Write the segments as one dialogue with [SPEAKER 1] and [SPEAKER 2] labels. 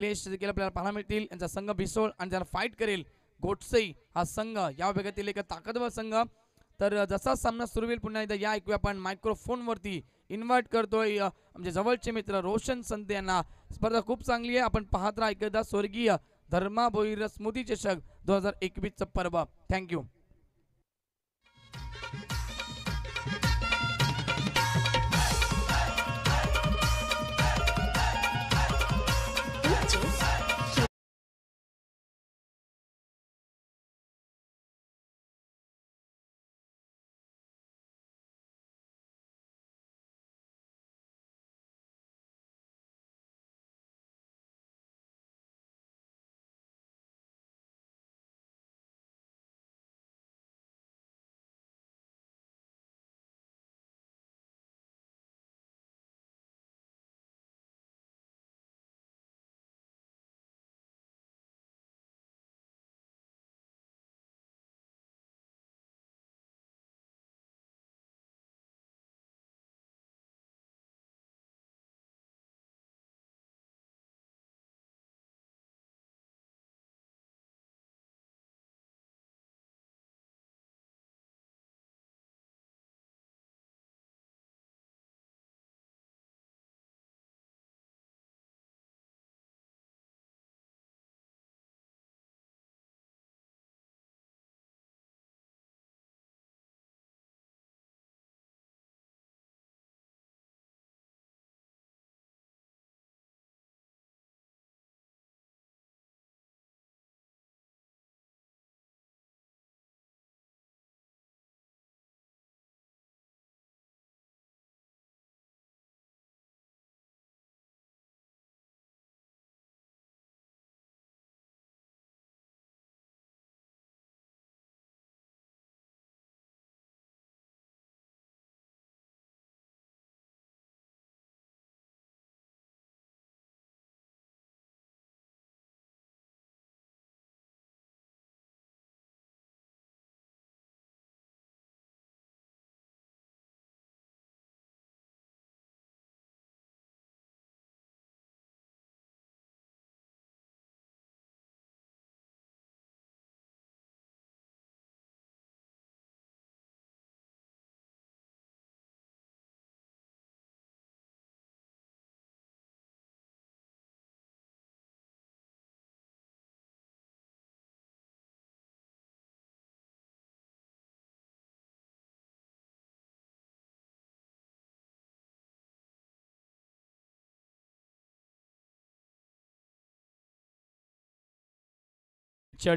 [SPEAKER 1] देखील आपल्याला पाहायला मिळतील यांचा संघ भिसोळ आणि ज्याला फाईट करेल गोटसई हा संघ या विभागातील एक ताकदवर संघ तर जसा सामना सुरू होईल पुन्हा एकदा या ऐकूया आपण मायक्रोफोनवरती इन्व्हाइट करतोय म्हणजे जवळचे मित्र रोशन संत यांना स्पर्धा खूप चांगली आहे आपण पाहत राहा एकदा स्वर्गीय धर्मा बोईर स्मृती चषक दोन हजार एकवीसचं पर्व thank you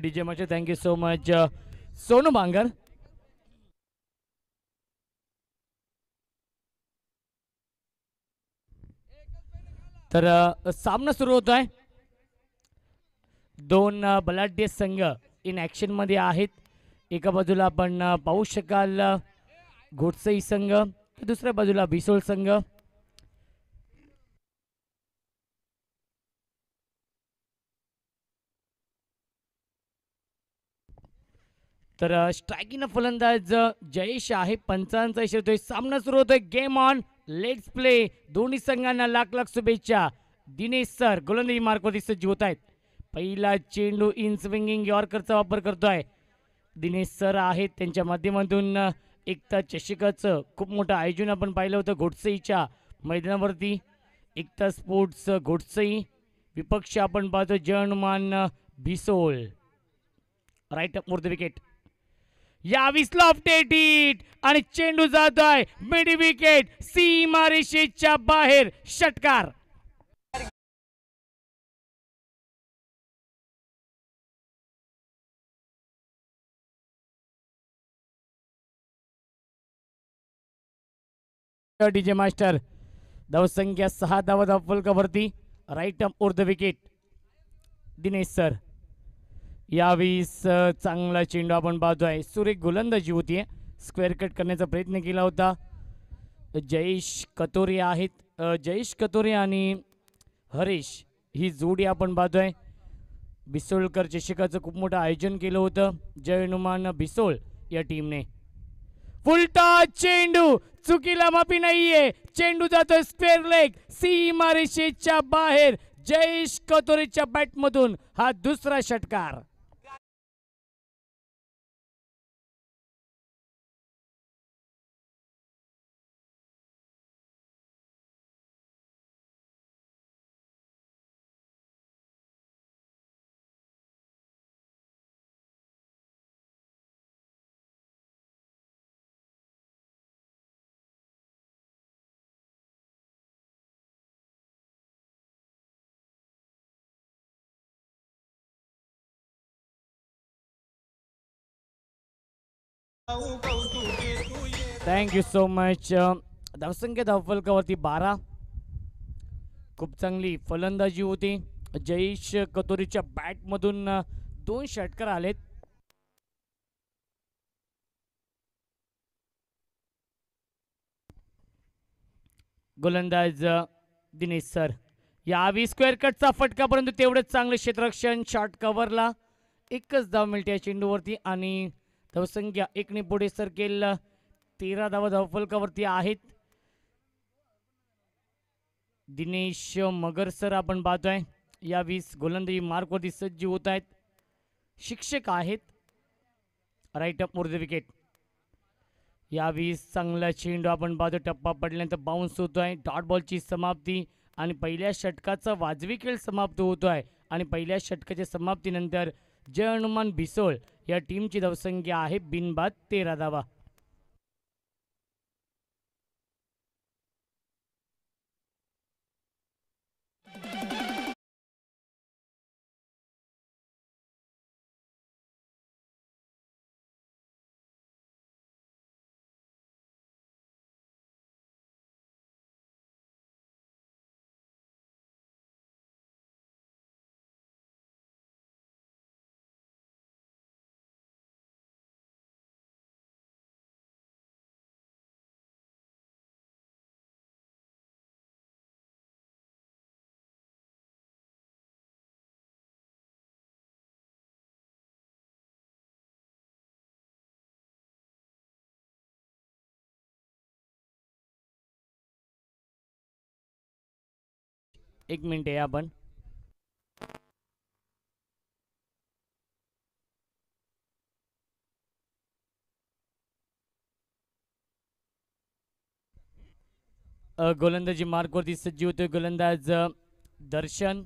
[SPEAKER 2] D J much thank you so much
[SPEAKER 3] Sonu Bangar तर uh, सामना सुरू होतोय दोन uh, बलाढ्य संघ इन मध्ये आहेत एका बाजूला आपण uh, पाहू शकाल घोडसई संघ तर दुसऱ्या बाजूला भिसोळ संघ तर स्ट्रायकिंग फलंदाज जयेश आहे पंचांचा होतोय सामना सुरू होतोय गेम ऑन लेट्स प्ले दोन्ही संघांना लाख लाख शुभेच्छा दिनेश सर गोलंदाजी मार्कवरती सज्ज होत आहेत पहिला चेंडू इन स्विंगिंग यॉर्करचा वापर करतोय दिनेश सर आहेत त्यांच्या माध्यमातून एकता चषिकाचं खूप मोठं आयोजन आपण पाहिलं होतं घोटसईच्या मैदानावरती एकता स्पोर्ट्स घोडसई विपक्ष आपण पाहतो जनमान Bhisol right more the wicket यावीस लॉफ्ट आणि चेंडू जातोय मिडी विकेट
[SPEAKER 2] सीमारेषेच्या बाहेर षटकार डीजे मास्टर संख्या सहा धावा धाव right arm wicket
[SPEAKER 3] Dinesh sir यावेळीस चांगला चेंडू आपण बाजू आहे सुरेख गोलंदाजी होती स्क्वेअर कट करण्याचा प्रयत्न केला होता जयेश कतोरे आहेत जयेश कतोरे आणि हरीश ही जोडी आपण पाहतो आहे बिसोळकर चषकाचं खूप मोठं आयोजन केलं होतं जयनुमान बिसोळ या टीमने फुलटा चेंडू चुकीला माफी नाहीये चेंडू जातो स्क्वेअर लेग सी मारिशेच्या बाहेर जयेश कतोरेच्या
[SPEAKER 2] बॅटमधून हा दुसरा षटकार थँक्यू सो मच धावसंख्या
[SPEAKER 3] धावफलकावरती बारा खूप चांगली फलंदाजी होती जयेश कतोरीच्या बॅटमधून दोन षटकर आलेत गोलंदाज दिनेश सर या आवी स्क्वेअर कटचा फटका परंतु तेवढंच चांगलं क्षेत्ररक्षण शॉर्ट कव्हरला एकच धाव मिळते या चेंडूवरती आणि धावसंख्या एकने पुढे सरकेल तेरा धावा धावफलकावरती आहेत दिनेश मगर सर आपण पाहतोय या वीस गोलंदाजी मार्कवरती सज्ज होत आहेत शिक्षक आहेत right up more the wicket या वीस चांगला चेंडू आपण पाहतो टप्पा पडल्यानंतर बाउन्स होतो आहे डॉट बॉलची समाप्ती आणि पहिल्या षटकाचा वाजवी खेळ समाप्त होतो आहे आणि पहिल्या षटकाच्या समाप्तीनंतर जय हनुमान भिसोळ या टीमची धावसंख्या आहे बिनबाद तेरा धावा
[SPEAKER 2] एक या आपण
[SPEAKER 3] गोलंदाजी मार्गवरती सज्ज होतोय गोलंदाज दर्शन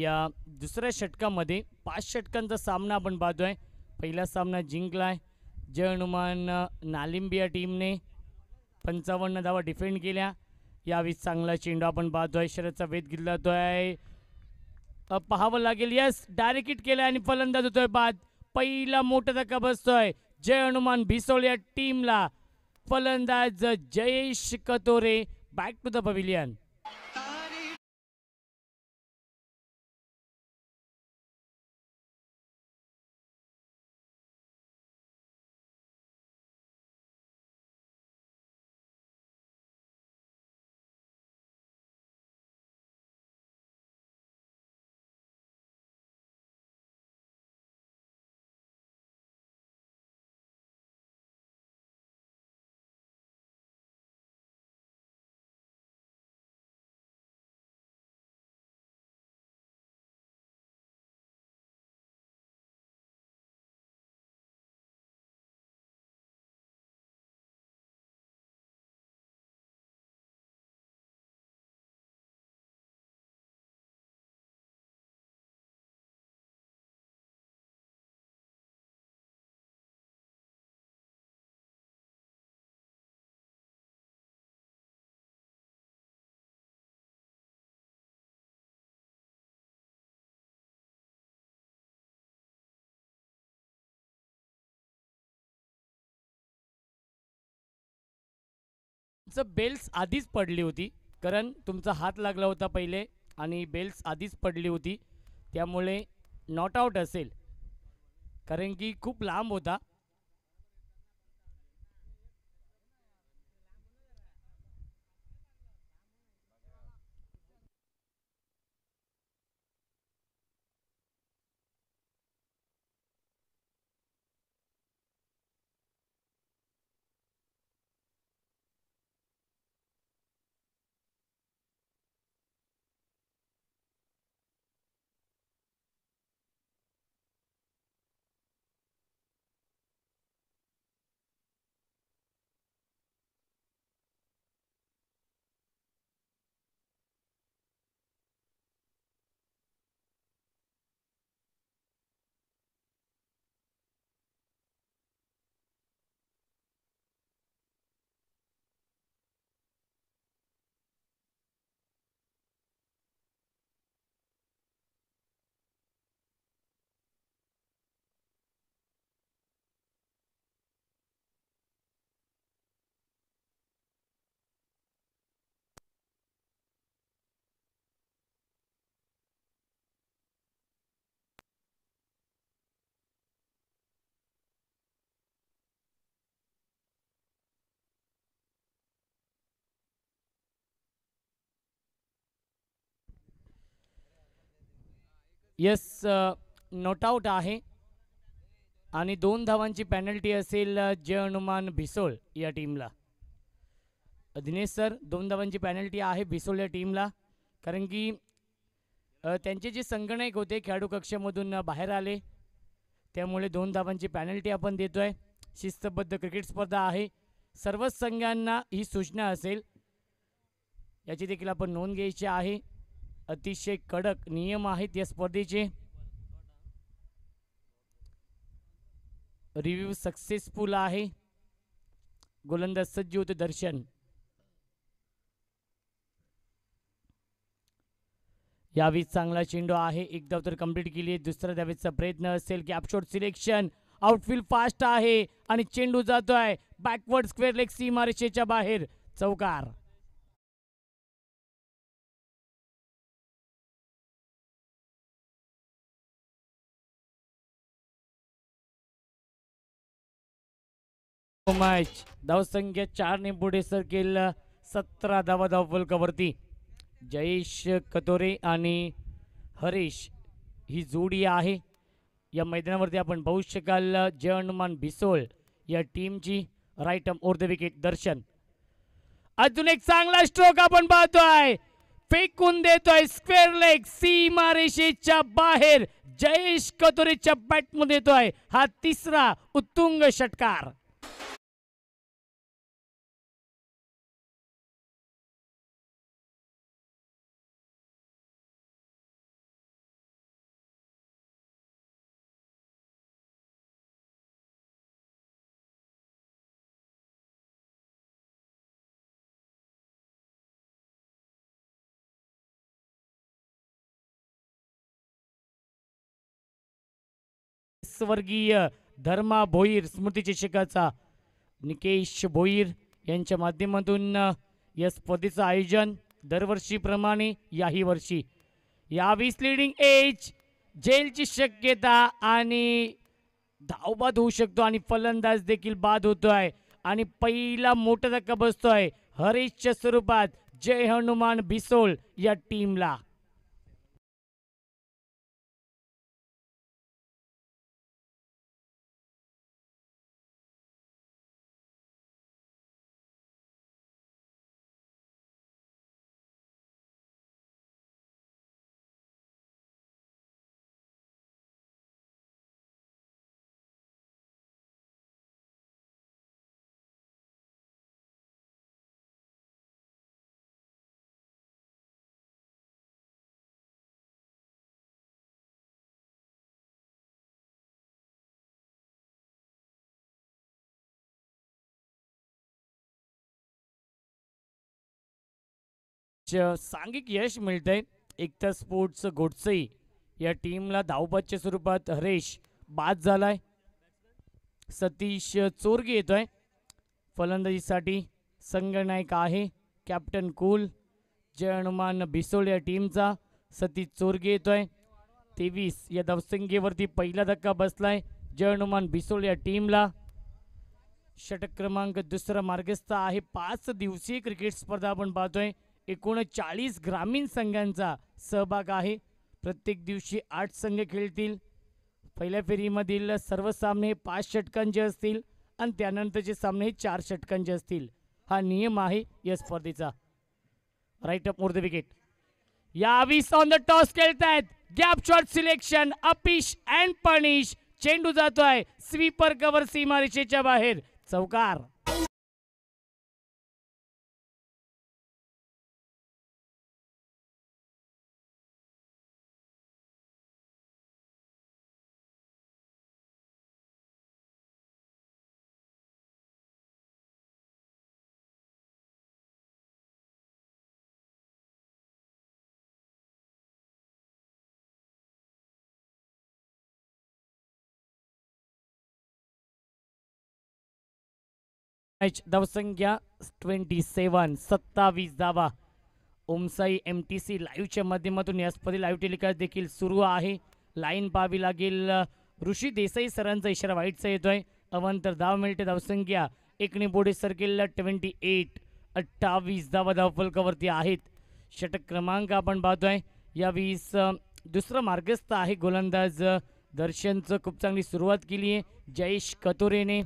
[SPEAKER 3] या दुसऱ्या षटकामध्ये पाच षटकांचा सामना आपण पाहतोय पहिला सामना जिंकलाय जय हनुमान नालिंबिया टीमने पंचावन्न धावा डिफेंड केल्या यावेळी चांगला चेंडू आपण पाहतोय शरदचा वेध जातोय पाहावं लागेल यस डायरेक्ट हिट केलं आणि फलंदाज होतोय बाद पहिला मोठा धक्का बसतोय जय हनुमान भिसोळ या टीमला फलंदाज Jayesh Katore
[SPEAKER 2] back to the pavilion तुमचं बेल्स आधीच
[SPEAKER 3] पडली होती कारण तुमचा हात लागला होता पहिले आणि बेल्स आधीच पडली होती त्यामुळे नॉट आउट असेल कारण की खूप लांब होता यस नॉट आउट आहे आणि दोन धावांची पॅनल्टी असेल uh, जय हनुमान भिसोळ या टीमला दिनेश सर दोन धावांची पॅनल्टी आहे भिसोळ या टीमला कारण की uh, त्यांचे जे संगणक होते खेळाडू कक्षेमधून uh, बाहेर आले त्यामुळे दोन धावांची पॅनल्टी आपण देतो आहे शिस्तबद्ध क्रिकेट स्पर्धा आहे सर्वच संघांना ही सूचना असेल याची देखील आपण नोंद घ्यायची आहे अतिशय कडक नियम आहेत या स्पर्धेचे रिव्ह्यू सक्सेसफुल आहे गोलंदाज सज्ज दर्शन यावेळी चांगला चेंडू आहे एकदा तर कंप्लीट केली दुसऱ्या द्यावेचा प्रयत्न असेल की अपशॉट सिलेक्शन आउटफील्ड फास्ट आहे
[SPEAKER 2] आणि चेंडू जातोय बॅकवर्ड स्क्वेअर लेग सीमारेषेच्या बाहेर चौकार मॅच धावसंख्या चारने पुढे सरकेल सतरा
[SPEAKER 3] धावा धाव फलकावरती जयेश कतोरे आणि हरीश ही जोडी आहे या मैदानावरती आपण पाहू शकाल जय हनुमान भिसोळ या टीमची right over the wicket Darshan अजून एक चांगला स्ट्रोक आपण पाहतोय फेकून देतोय स्क्वेअर लेग सी रेषेच्या
[SPEAKER 2] बाहेर जयेश कतोरेच्या बॅटमध्ये येतोय हा तिसरा उत्तुंग षटकार स्वर्गीय धर्मा भोईर स्मृती
[SPEAKER 3] शिक्षकाचा निकेश भोईर यांच्या माध्यमातून या स्पर्धेचं आयोजन दरवर्षीप्रमाणे याही वर्षी या वीस लीडिंग एज जेलची शक्यता आणि धावबाद होऊ शकतो आणि फलंदाज देखील बाद होतो आहे आणि पहिला मोठा धक्का बसतो आहे हरीशच्या स्वरूपात
[SPEAKER 2] जय हनुमान भिसोल या टीमला सांघिक यश मिळतंय एकतर स्पोर्ट्स गोडसई
[SPEAKER 3] या टीमला धावपातच्या स्वरूपात हरेश बाद झालाय सतीश चोरगे येतोय फलंदाजीसाठी संघनायक आहे कॅप्टन कुल हनुमान भिसोळ या टीमचा सतीश चोरगे येतोय तेवीस या धावसंख्येवरती पहिला धक्का बसलाय हनुमान बिसोड या टीमला षटक क्रमांक दुसरा मार्गस्थ आहे पाच दिवसीय क्रिकेट स्पर्धा आपण पाहतोय एकोणचाळीस ग्रामीण संघांचा सहभाग आहे प्रत्येक दिवशी आठ संघ खेळतील पहिल्या फेरीमधील सर्व सामने पाच षटकांचे असतील आणि त्यानंतरचे सामने चार षटकांचे असतील हा नियम आहे या स्पर्धेचा right up more the wicket या वीस ऑन द टॉस खेळतायत गॅप शॉट सिलेक्शन अपिश अँड पनिश चेंडू जातोय स्वीपर कव्हर सीमारेषेच्या
[SPEAKER 2] बाहेर चौकार मॅच धावसंख्या ट्वेंटी सेवन सत्तावीस
[SPEAKER 3] धावा ओमसाई एम टी सी लाईव्हच्या माध्यमातून या स्पर्धे लाईव्ह टेलिकास्ट देखील सुरू आहे लाईन पाहावी लागेल ऋषी देसाई सरांचा इशारा वाईटचा येतो अवंतर धाव मिळते धावसंख्या एकणी बोडे सर्किलला ट्वेंटी एट अठ्ठावीस धावा धावफलकावरती आहेत षटक क्रमांक आपण पाहतोय यावीस दुसरा मार्गस्थ आहे गोलंदाज दर्शनचं खूप चांगली सुरुवात केली आहे जयेश कतोरेने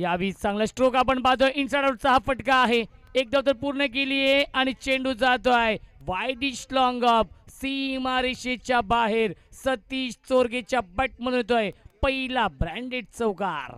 [SPEAKER 3] यावी चांगला स्ट्रोक आपण पाहतोय इनसाइड आउटचा हा फटका आहे एक तर पूर्ण केली आहे आणि चेंडू जातोय आहे इश लॉंग ऑफ सीमारेषेच्या
[SPEAKER 2] बाहेर सतीश चोरगेच्या बट म्हणून येतोय पहिला ब्रँडेड चौकार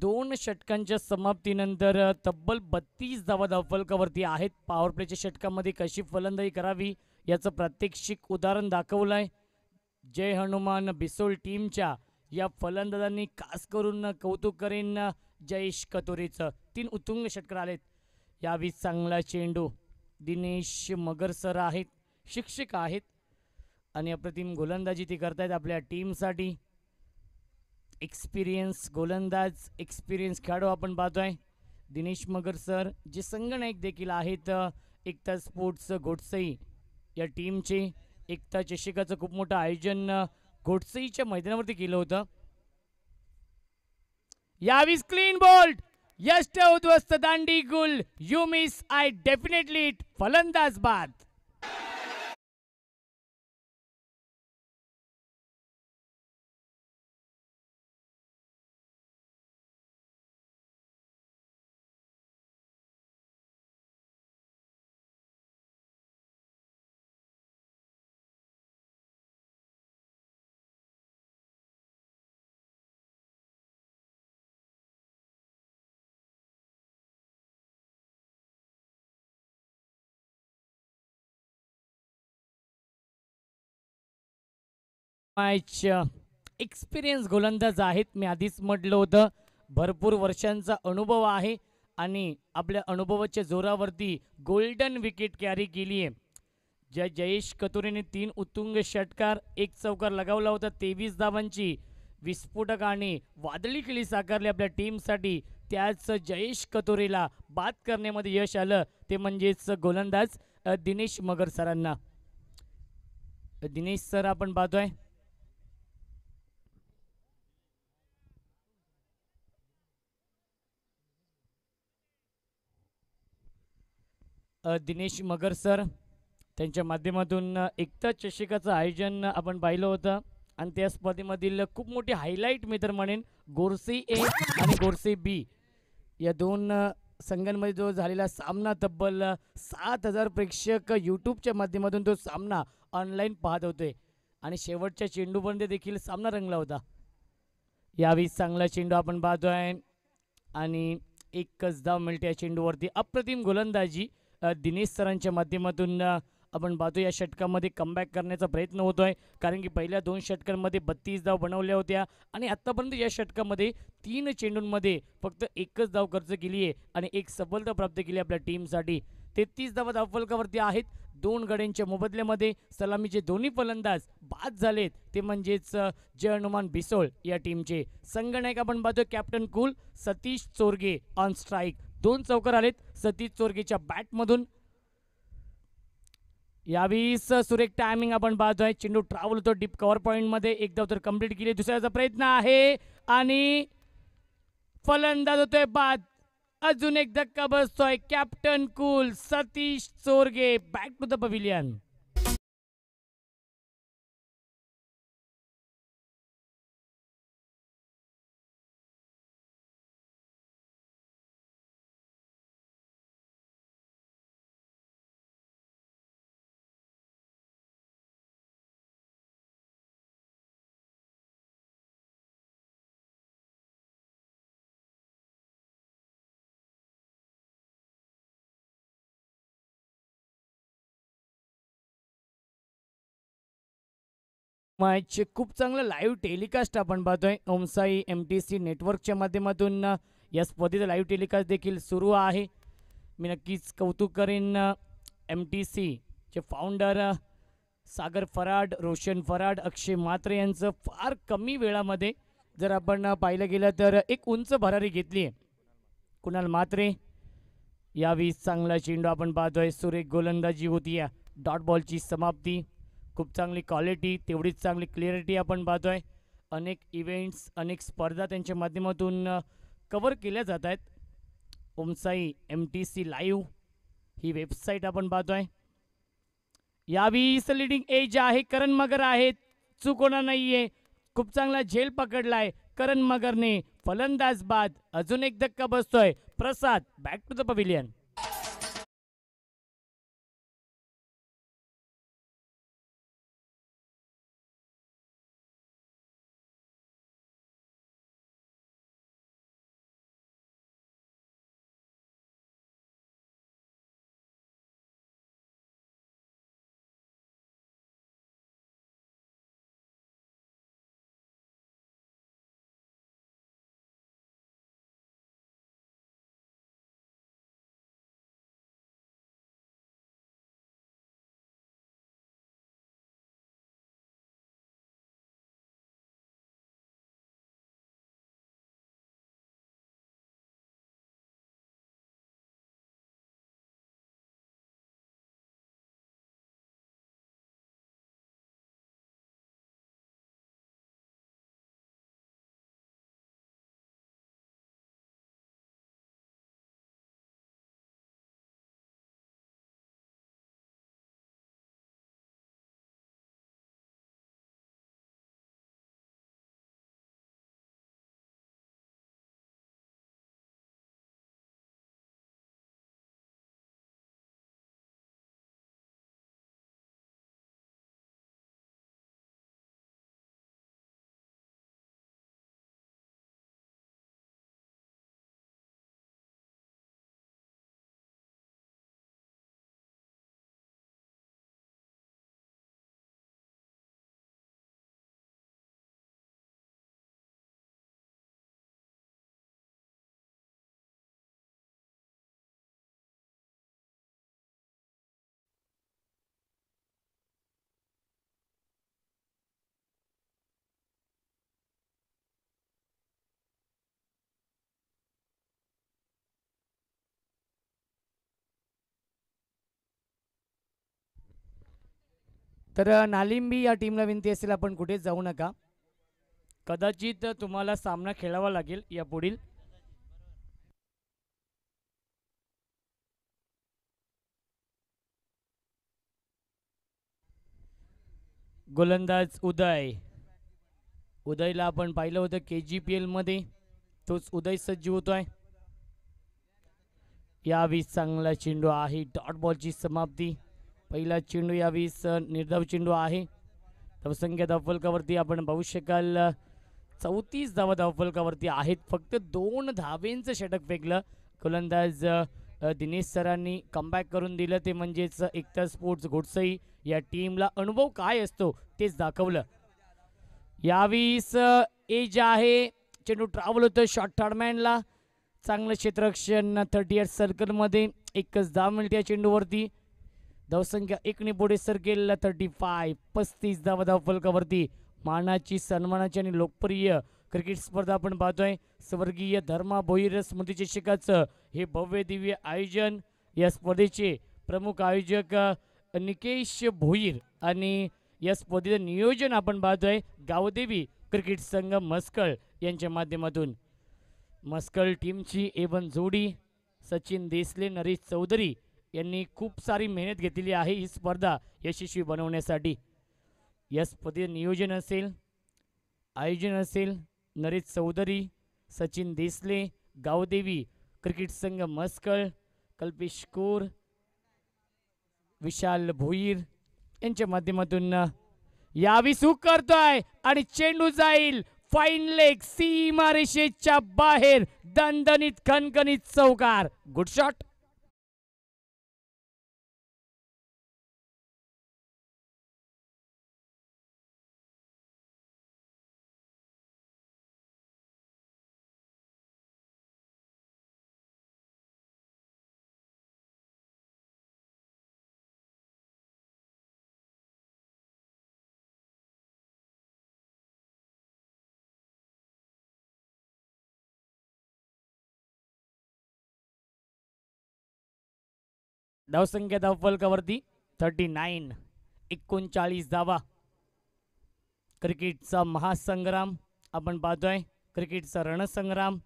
[SPEAKER 2] दोन षटकांच्या समाप्तीनंतर
[SPEAKER 3] तब्बल बत्तीस धावा धावफलकावरती आहेत पॉवर प्लेच्या षटकामध्ये कशी फलंदाजी करावी याचं प्रात्यक्षिक उदाहरण दाखवलं आहे जय हनुमान बिसोल टीमच्या या फलंदाजांनी खास करून कौतुक करेन जयेश कतोरेचं तीन उत्तुंग षटकर आलेत यावी चांगला चेंडू दिनेश मगरसर आहेत शिक्षक आहेत आणि अप्रतिम गोलंदाजी ती करतायत आपल्या टीमसाठी एक्सपिरियन्स गोलंदाज एक्सपिरियन्स खेळाडू आपण पाहतोय दिनेश मगर सर जे संगणक देखील आहेत एकता स्पोर्ट्स घोटसई या टीमचे एकता चषिकाचं खूप मोठं आयोजन घोटसईच्या मैदानावरती केलं होतं यावीस क्लीन बोल्ट यष्ट उद्वस्त दांडी
[SPEAKER 2] गुल यू मिस आय डेफिनेटली फलंदाज बाद मॅच एक्सपिरियन्स
[SPEAKER 3] गोलंदाज आहेत मी आधीच म्हटलं होतं भरपूर वर्षांचा अनुभव आहे आणि आपल्या अनुभवाच्या जोरावरती गोल्डन विकेट कॅरी केली आहे ज्या जयेश कतुरेने तीन उत्तुंग षटकार एक चौकार लगावला होता तेवीस धावांची विस्फोटक आणि वादळी खेळी साकारली आपल्या टीमसाठी त्याच जयेश कतोरेला बाद करण्यामध्ये यश आलं ते म्हणजेच गोलंदाज दिनेश मगर सरांना दिनेश सर आपण पाहतोय दिनेश मगर सर त्यांच्या माध्यमातून एकता चषकाचं आयोजन आपण पाहिलं होतं आणि त्या स्पर्धेमधील खूप मोठी हायलाईट मी तर म्हणेन गोरसे ए आणि गोरसे बी या दोन संघांमध्ये जो झालेला सामना तब्बल सात हजार प्रेक्षक यूट्यूबच्या माध्यमातून तो सामना ऑनलाईन पाहत होते आणि शेवटच्या चेंडूपर्यंत देखील सामना रंगला होता यावेळी चांगला चेंडू आपण पाहतो आहे आणि एकच धाव मिळते या चेंडूवरती अप्रतिम गोलंदाजी दिनेश सरांच्या माध्यमातून आपण पाहतो या षटकामध्ये कमबॅक करण्याचा प्रयत्न होतो आहे कारण की पहिल्या दोन षटकांमध्ये बत्तीस धाव बनवल्या होत्या आणि आत्तापर्यंत या षटकामध्ये तीन चेंडूंमध्ये फक्त एकच धाव खर्च केली आहे आणि एक सफलता प्राप्त केली आपल्या टीमसाठी तेहतीस धावा फलकावरती आहेत दोन गड्यांच्या मोबदल्यामध्ये सलामीचे दोन्ही फलंदाज बाद झालेत ते म्हणजेच जय हनुमान बिसोळ या टीमचे नायक आपण पाहतोय captain cool Satish Chorge on strike दोन चौकर आलेत सतीश चोरगेच्या बॅटमधून यावीस सुरेख टायमिंग आपण पाहतोय चेंडू ट्रॅव्हल होतो डीप कव्हर मध्ये एकदा तर कम्प्लीट केली दुसऱ्याचा प्रयत्न आहे आणि फलंदाज होतोय बाद अजून एक धक्का
[SPEAKER 2] बसतोय captain cool Satish Chorge back to the pavilion match खूप चांगलं लाईव्ह टेलिकास्ट आपण पाहतोय
[SPEAKER 3] ओमसाई एम टी सी नेटवर्कच्या माध्यमातून या स्पर्धेचा लाईव्ह टेलिकास्ट देखील सुरू आहे मी नक्कीच कौतुक करेन एम टी सीचे फाउंडर सागर फराड रोशन फराड अक्षय मात्रे यांचं फार कमी वेळामध्ये जर आपण पाहिलं गेलं तर एक उंच भरारी घेतली आहे कुणाल मात्रे वीस चांगला चेंडू आपण पाहतोय सुरेख गोलंदाजी होती या डॉट बॉलची समाप्ती खूप चांगली क्वालिटी तेवढीच चांगली क्लिअरिटी आपण पाहतो अनेक इव्हेंट्स अनेक स्पर्धा त्यांच्या माध्यमातून कवर केल्या जात आहेत Omsai M T C live ही वेबसाईट आपण पाहतो आहे यावी लिडिंग एज आहे करण मगर आहेत चूक होणार नाही खूप चांगला झेल पकडला करण मगरने फलंदाज बाद अजून एक धक्का बसतोय Prasad back to the pavilion तर नालिंबी या टीमला विनंती असेल आपण कुठे जाऊ नका कदाचित तुम्हाला सामना खेळावा लागेल या पुढील गोलंदाज उदय उदयला आपण पाहिलं होतं के जी पी एलमध्ये तोच उदय सज्ज होतोय यावी चांगला चेंडू आहे डॉट बॉलची समाप्ती पहिला चेंडू यावीस निर्धाव चेंडू आहे धावसंख्या धावफलकावरती आपण पाहू शकाल चौतीस धावा धावफलकावरती आहेत फक्त दोन धावेंचं षटक फेकलं गोलंदाज दिनेश सरांनी कमबॅक करून दिलं ते म्हणजेच एकता स्पोर्ट्स घोडसई या टीमला अनुभव काय असतो तेच दाखवलं यावीस एज आहे चेंडू ट्रॅव्हल होतं शॉर्ट थर्डमॅनला चांगलं क्षेत्ररक्षण थर्टी एट सर्कलमध्ये एकच धाव मिळते या चेंडूवरती धावसंख्या पुढे सर केलेला थर्टी फाय पस्तीस धावा धाव फलकावरती मानाची सन्मानाची आणि लोकप्रिय क्रिकेट स्पर्धा आपण पाहतोय स्वर्गीय धर्मा भोईर स्मृती शिकाचं हे भव्य दिव्य आयोजन या स्पर्धेचे प्रमुख आयोजक निकेश भोईर आणि या स्पर्धेचं नियोजन आपण पाहतोय गावदेवी क्रिकेट संघ मस्कळ यांच्या माध्यमातून मस्कळ टीमची एवन जोडी सचिन देसले नरेश चौधरी यांनी खूप सारी मेहनत घेतलेली आहे ही स्पर्धा यशस्वी बनवण्यासाठी या स्पर्धेत नियोजन असेल आयोजन असेल नरेश चौधरी सचिन देसले गावदेवी क्रिकेट संघ मस्कळ कल्पेश कोर विशाल भोईर यांच्या माध्यमातून यावी सुख करतोय आणि चेंडू जाईल फाईन लेग
[SPEAKER 2] सीमारेषेच्या बाहेर दणदणीत खनखणीत चौकार गुड शॉट धावसंख्या धावफलकावरती थर्टी नाईन
[SPEAKER 3] एकोणचाळीस धावा क्रिकेटचा महासंग्राम आपण पाहतोय क्रिकेटचा रणसंग्राम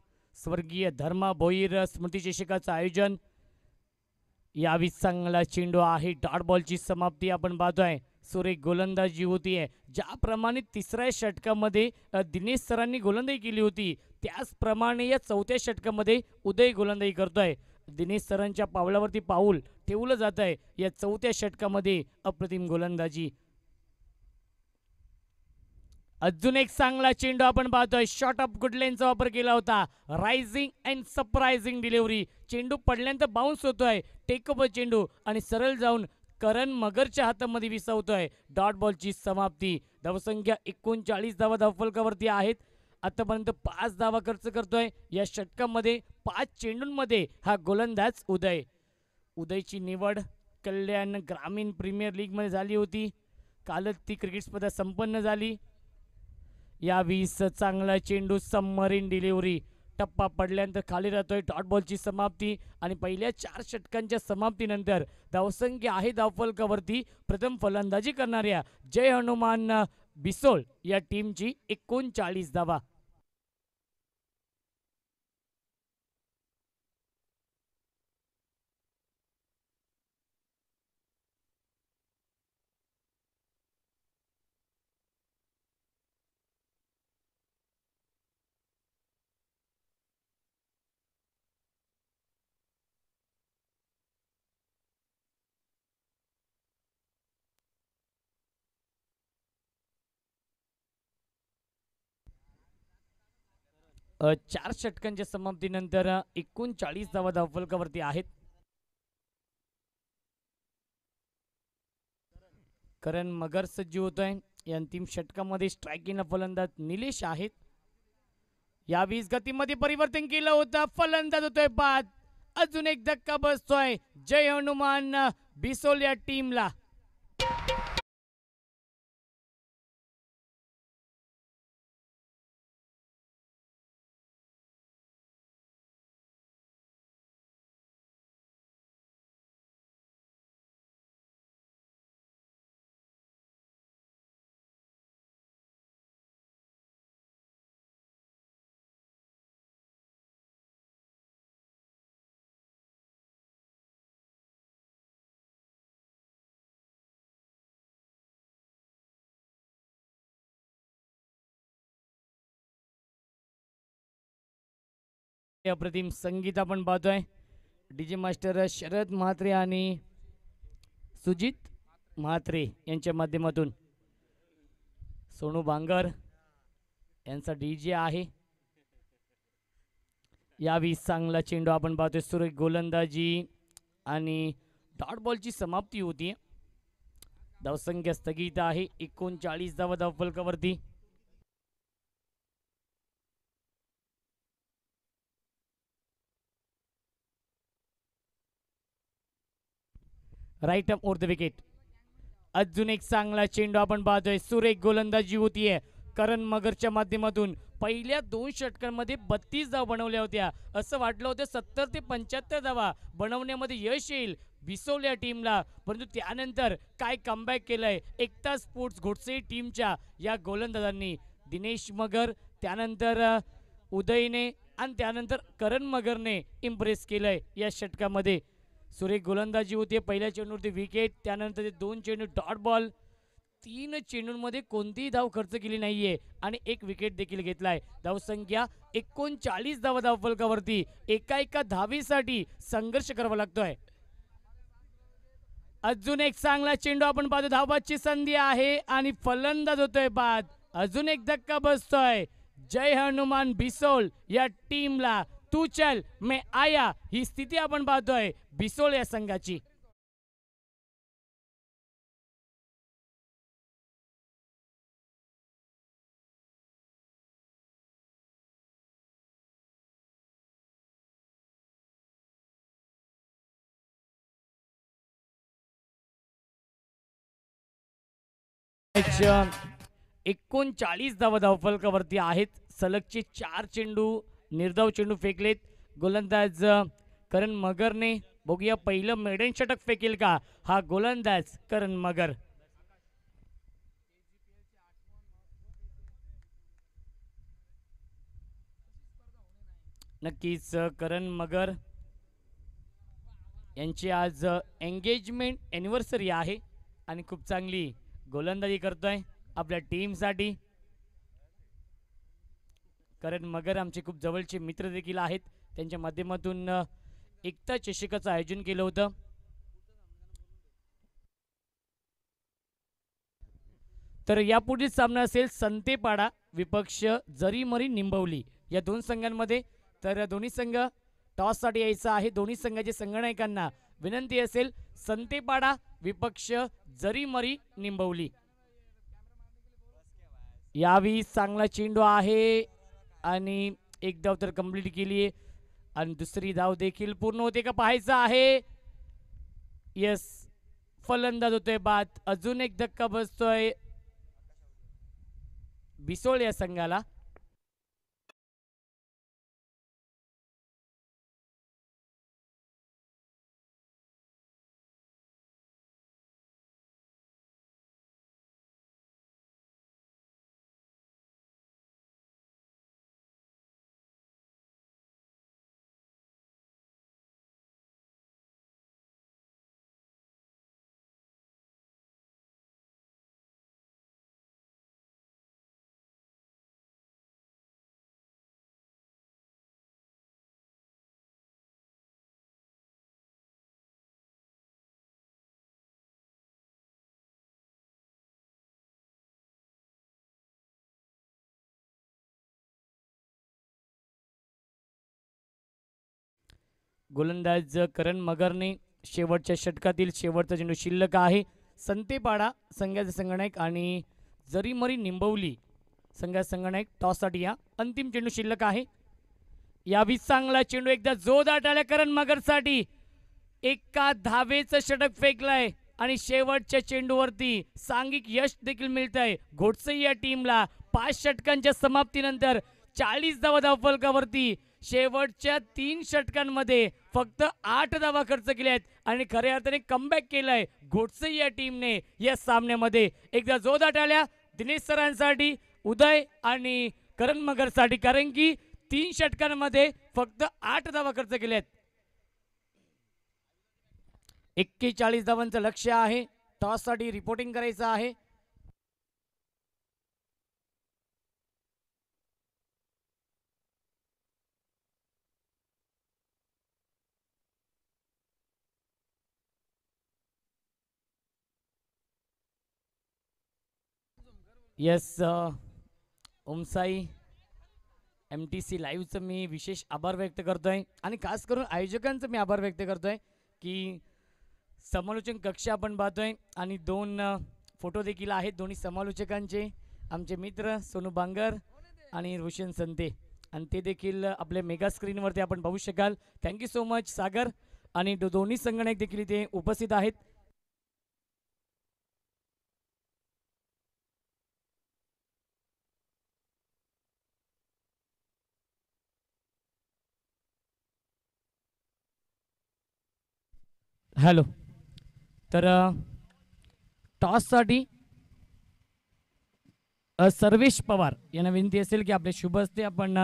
[SPEAKER 3] स्वर्गीय धर्मा भोईर स्मृती आयोजन यावी चांगला चेंडू आहे डॉट बॉलची समाप्ती आपण पाहतोय सुरेख गोलंदाजी होती आहे ज्याप्रमाणे तिसऱ्या षटकामध्ये दिनेश सरांनी गोलंदाई केली होती त्याचप्रमाणे या चौथ्या षटकामध्ये उदय गोलंदाई करतोय दिनेश सरांच्या पावलावरती पाऊल ठेवलं जात आहे या चौथ्या षटकामध्ये अप्रतिम गोलंदाजी अजून एक चांगला चेंडू आपण पाहतोय शॉर्ट ऑफ गुडलेनचा वापर केला होता रायझिंग अँड सरप्राइझिंग डिलिव्हरी चेंडू पडल्यानंतर बाउन्स होतोय टेकअप चेंडू आणि सरळ जाऊन करण मगरच्या हातामध्ये विसवतोय डॉट बॉलची समाप्ती धावसंख्या एकोणचाळीस धावा धावफलकावरती आहेत आतापर्यंत पाच धावा खर्च करतोय या षटकामध्ये पाच चेंडूंमध्ये हा गोलंदाज उदय उदयची निवड कल्याण ग्रामीण प्रीमियर लीगमध्ये झाली होती कालच ती क्रिकेट स्पर्धा संपन्न झाली या वीस चांगला चेंडू सबमरीन डिलिव्हरी टप्पा पडल्यानंतर खाली राहतोय डॉट बॉलची समाप्ती आणि पहिल्या चार षटकांच्या समाप्तीनंतर धावसंख्या आहे धावफलकावरती प्रथम फलंदाजी करणाऱ्या जय हनुमान बिसोल या टीमची एकोणचाळीस धावा चार षटकांच्या समाप्तीनंतर एकोणचाळीस धावा धावफलकावरती आहेत करण मगर सज्ज होतोय या अंतिम षटकामध्ये स्ट्रायकिंग फलंदाज निलेश आहेत या वीस गतीमध्ये परिवर्तन केलं होतं फलंदाज होतोय बाद अजून एक धक्का
[SPEAKER 2] बसतोय जय हनुमान बिसोल टीम टीमला अप्रतिम संगीत आपण पाहतोय डीजे
[SPEAKER 3] मास्टर शरद म्हात्रे आणि सुजित म्हात्रे यांच्या माध्यमातून सोनू भांगर यांचा डीजे आहे यावी चांगला चेंडू आपण पाहतोय सुरेख गोलंदाजी आणि डॉट बॉलची समाप्ती होती धावसंख्या स्थगित आहे एकोणचाळीस धावा धावफलकावरती right up or the wicket अजून एक चांगला चेंडू आपण पाहतोय सुरेख गोलंदाजी होतीये करण मगरच्या माध्यमातून पहिल्या दोन षटकांमध्ये बत्तीस धाव बनवल्या होत्या असं वाटलं होतं सत्तर ते पंच्याहत्तर धावा बनवण्यामध्ये यश येईल विसवल्या टीमला परंतु त्यानंतर काय कमबॅक केलंय एकता स्पोर्ट्स घोटसे टीमच्या या गोलंदाजांनी दिनेश मगर त्यानंतर उदयने आणि त्यानंतर करण मगरने इम्प्रेस केलंय या षटकामध्ये सुरेख गोलंदाजी होती पहिल्या चेंडूवरती विकेट त्यानंतर ते दोन चेंडू डॉट बॉल तीन चेंडूंमध्ये कोणतीही धाव खर्च केली नाहीये आणि एक विकेट देखील घेतलाय आहे धावसंख्या एकोणचाळीस धावा धावफलकावरती एका एका धावीसाठी संघर्ष करावा लागतोय अजून एक चांगला चेंडू आपण पाहतो धावबादची संधी आहे आणि फलंदाज होतोय बाद अजून एक धक्का बसतोय जय हनुमान बिसोल या टीमला तू चल मे आया ही स्थिती आपण पाहतोय
[SPEAKER 2] बिसोळ या संघाची एकोणचाळीस धावा धावफलकावरती आहेत सलगचे
[SPEAKER 3] चार चेंडू निर्धाव चेंडू फेकलेत गोलंदाज करण मगरने बघूया पहिलं मेडन षटक फेकेल का हा गोलंदाज करण मगर नक्कीच करण मगर यांची आज एंगेजमेंट ॲनिव्हर्सरी आहे आणि खूप चांगली गोलंदाजी करतोय आपल्या टीमसाठी कारण मगर आमचे खूप जवळचे मित्र देखील आहेत त्यांच्या माध्यमातून एकता चषकाचं आयोजन केलं होतं तर यापुढील सामना असेल संतेपाडा विपक्ष जरीमरी निंबवली या दोन संघांमध्ये तर दोन्ही संघ टॉससाठी यायचा आहे दोन्ही संघाचे संगणकांना विनंती असेल संतेपाडा विपक्ष जरीमरी निंबवली यावी चांगला चेंडू आहे आणि एक धाव तर कंप्लीट केली आहे आणि दुसरी धाव देखील पूर्ण होते का पाहायचं आहे यस फलंदाज होतोय बात अजून एक धक्का
[SPEAKER 2] बसतोय बिसोळ या संघाला गोलंदाज करण
[SPEAKER 3] मगरने शेवटच्या षटकातील शेवटचा चेंडू शिल्लक आहे संतेपाडा संघाचे संगणक आणि जरी मरी निंबवली संघाचा संगणक टॉससाठी या अंतिम चेंडू शिल्लक आहे यावी चांगला चेंडू एकदा जोरदार आला करण मगरसाठी एका धावेचं षटक फेकलाय आणि शेवटच्या चेंडूवरती सांघिक यश देखील मिळत आहे घोडसे या टीमला पाच षटकांच्या समाप्तीनंतर चाळीस धावा धावफलकावरती शेवटच्या तीन षटकांमध्ये फक्त आठ धावा खर्च केल्या आहेत आणि खऱ्या अर्थाने कमबॅक केलं आहे या टीमने या सामन्यामध्ये एकदा जोदाट आल्या दिनेश सरांसाठी उदय आणि करण मगरसाठी कारण की तीन षटकांमध्ये फक्त आठ धावा खर्च केल्या आहेत एक्केचाळीस धावांचं लक्ष आहे टॉससाठी रिपोर्टिंग करायचं आहे yes Omsai M T C लाईव्हचं मी विशेष आभार व्यक्त करतोय आणि खास करून आयोजकांचं मी आभार व्यक्त करतो आहे की समालोचन कक्षा आपण पाहतोय आणि दोन फोटो देखील आहेत दोन्ही समालोचकांचे आमचे मित्र सोनू बांगर आणि रोशन संते आणि ते देखील आपल्या मेगा स्क्रीनवरती आपण पाहू शकाल थँक्यू सो मच सागर आणि दोन्ही संगणक देखील इथे उपस्थित आहेत हॅलो तर टॉससाठी सर्वेश पवार यांना विनंती असेल की आपले शुभ असते आपण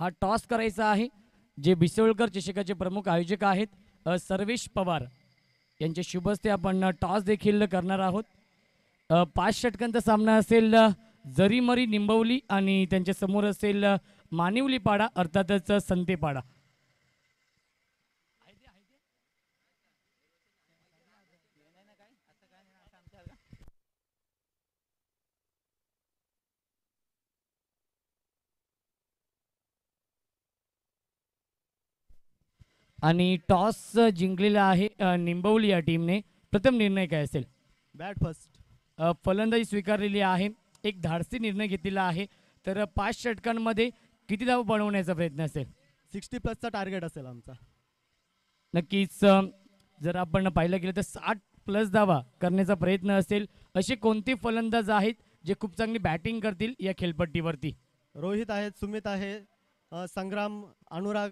[SPEAKER 3] हा टॉस करायचा आहे जे बिसेवळकर चषकाचे प्रमुख आयोजक आहेत सर्वेश पवार यांचे शुभ हस्ते आपण टॉस देखील करणार आहोत पाच षटकांचा सामना असेल जरीमरी निंबवली आणि त्यांच्या समोर असेल पाडा अर्थातच संतेपाडा आणि टॉस जिंकलेला आहे निंबवली या टीमने प्रथम निर्णय काय असेल
[SPEAKER 1] बॅट फर्स्ट
[SPEAKER 3] फलंदाजी स्वीकारलेली आहे एक धाडसी निर्णय घेतलेला आहे तर पाच षटकांमध्ये किती धाव बनवण्याचा प्रयत्न असेल सिक्स्टी प्लसचा टार्गेट असेल आमचा नक्कीच जर आपण पाहिलं गेलं तर साठ प्लस धावा करण्याचा प्रयत्न असेल असे कोणते फलंदाज आहेत जे खूप चांगली बॅटिंग करतील या खेळपट्टीवरती रोहित आहेत सुमित आहे संग्राम अनुराग